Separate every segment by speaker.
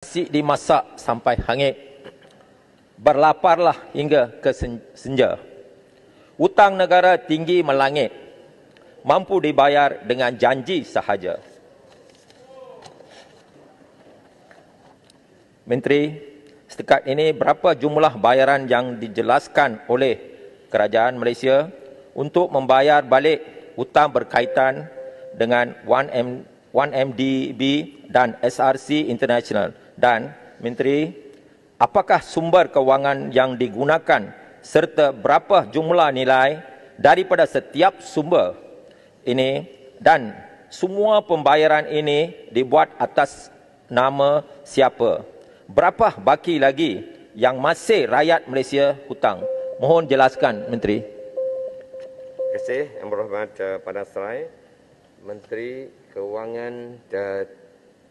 Speaker 1: Nasi dimasak sampai hangit. Berlaparlah hingga ke senja. Utang negara tinggi melangit. Mampu dibayar dengan janji sahaja. Menteri, setakat ini berapa jumlah bayaran yang dijelaskan oleh kerajaan Malaysia untuk membayar balik hutang berkaitan dengan 1 mdb dan SRC International dan Menteri, apakah sumber kewangan yang digunakan serta berapa jumlah nilai daripada setiap sumber ini dan semua pembayaran ini dibuat atas nama siapa? Berapa baki lagi yang masih rakyat Malaysia hutang? Mohon jelaskan Menteri. Terima kasih Yang Berhormat eh, Padang Serai. Menteri Kewangan dan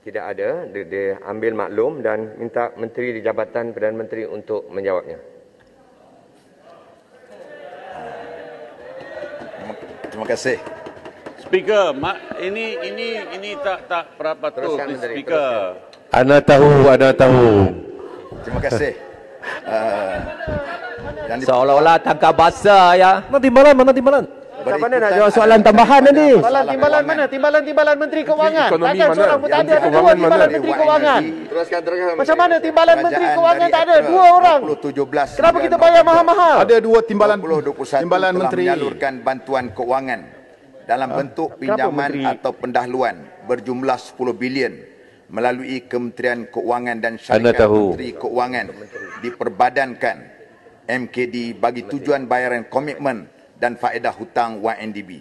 Speaker 1: tidak ada dia, dia ambil maklum dan minta menteri di jabatan Perdana Menteri untuk menjawabnya. Terima kasih. Speaker, mak ini ini ini tak tak berapa tu speaker. Ana tahu, ana tahu. Terima kasih. uh, Seolah-olah tangkap basah ya. Mana timbalan? Mana timbalan? Macam mana nak jawab soalan tambahan tadi? Soalan timbalan mana? Timbalan timbalan Menteri Kewangan. Takkan seorang pun tak ada. Ada dua timbalan Menteri Kewangan.
Speaker 2: Teruskan terangkan.
Speaker 1: Macam mana timbalan Menteri Kewangan tak ada? Dua orang.
Speaker 2: 17. Kenapa kita bayar mahal-mahal? Ada dua timbalan. 2021 timbalan Menteri. Menyalurkan bantuan kewangan dalam bentuk pinjaman atau pendahuluan berjumlah 10 bilion melalui Kementerian Keuangan dan Syarikat Menteri Keuangan diperbadankan MKD bagi tujuan bayaran komitmen dan faedah hutang YNDB.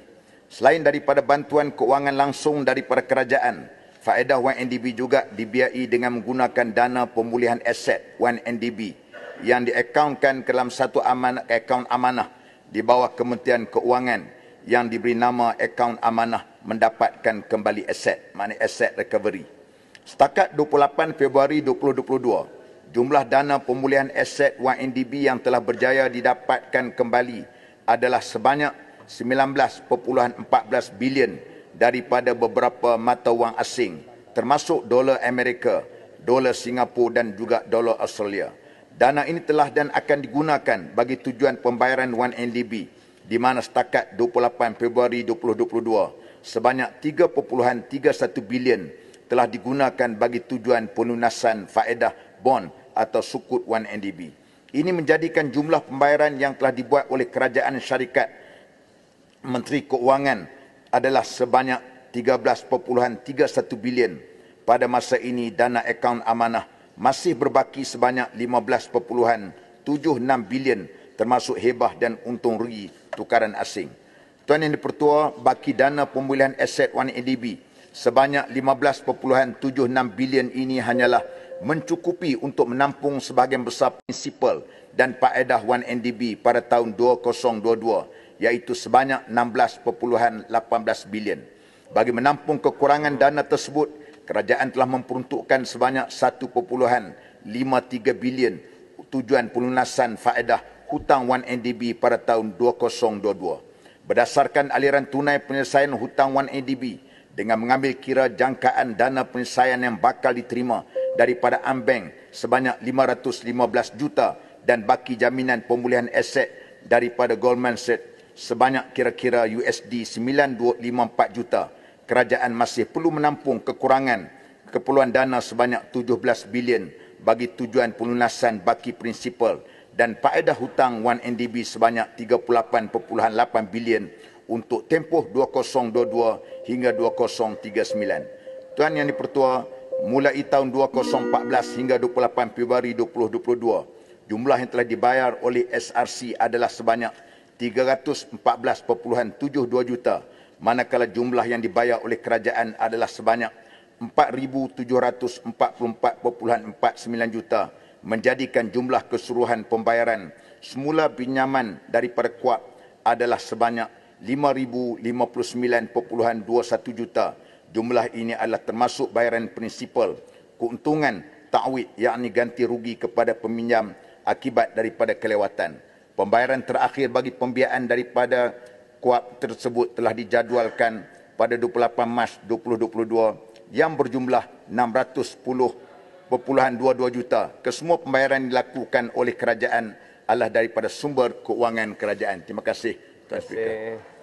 Speaker 2: Selain daripada bantuan keuangan langsung daripada kerajaan, faedah YNDB juga dibiayai dengan menggunakan dana pemulihan aset YNDB yang diakaunkan ke dalam satu amanah, akaun amanah di bawah Kementerian Keuangan yang diberi nama akaun amanah mendapatkan kembali aset, maknanya aset recovery. Setakat 28 Februari 2022, jumlah dana pemulihan aset YNDB yang telah berjaya didapatkan kembali adalah sebanyak 19.14 bilion daripada beberapa mata wang asing termasuk dolar Amerika, dolar Singapura dan juga dolar Australia. Dana ini telah dan akan digunakan bagi tujuan pembayaran 1NDB di mana setakat 28 Februari 2022 sebanyak 3.31 bilion telah digunakan bagi tujuan penunasan faedah bond atau sukut 1NDB. Ini menjadikan jumlah pembayaran yang telah dibuat oleh kerajaan syarikat Menteri Keuangan adalah sebanyak 13.31 bilion. Pada masa ini dana akaun amanah masih berbaki sebanyak 15.76 bilion termasuk hebah dan untung rugi tukaran asing. Tuan Yang Dipertua, baki dana pemulihan aset 1ADB sebanyak 15.76 bilion ini hanyalah mencukupi untuk menampung sebahagian besar prinsipal dan paedah 1NDB pada tahun 2022 iaitu sebanyak 16.18 bilion. Bagi menampung kekurangan dana tersebut, kerajaan telah memperuntukkan sebanyak 1.53 bilion tujuan pelunasan faedah hutang 1NDB pada tahun 2022. Berdasarkan aliran tunai penyelesaian hutang 1NDB dengan mengambil kira jangkaan dana penyelesaian yang bakal diterima daripada Ambank sebanyak 515 juta dan baki jaminan pemulihan aset daripada Goldman Sachs sebanyak kira-kira USD 9254 juta. Kerajaan masih perlu menampung kekurangan keperluan dana sebanyak 17 bilion bagi tujuan pelunasan baki prinsipal dan faedah hutang 1NDB sebanyak 38.8 bilion untuk tempoh 2022 hingga 2039. Tuan Yang di-Pertua, mulai tahun 2014 hingga 28 Februari 2022 jumlah yang telah dibayar oleh SRC adalah sebanyak 314.72 juta manakala jumlah yang dibayar oleh kerajaan adalah sebanyak 4744.49 juta menjadikan jumlah keseluruhan pembayaran semula pinjaman daripada kuat adalah sebanyak 5059.21 juta Jumlah ini adalah termasuk bayaran prinsipal keuntungan ta'wid yakni ganti rugi kepada peminjam akibat daripada kelewatan. Pembayaran terakhir bagi pembiayaan daripada kuap tersebut telah dijadualkan pada 28 Mac 2022 yang berjumlah 610.22 juta. Kesemua pembayaran dilakukan oleh kerajaan adalah daripada sumber keuangan kerajaan. Terima kasih. Terima
Speaker 1: kasih.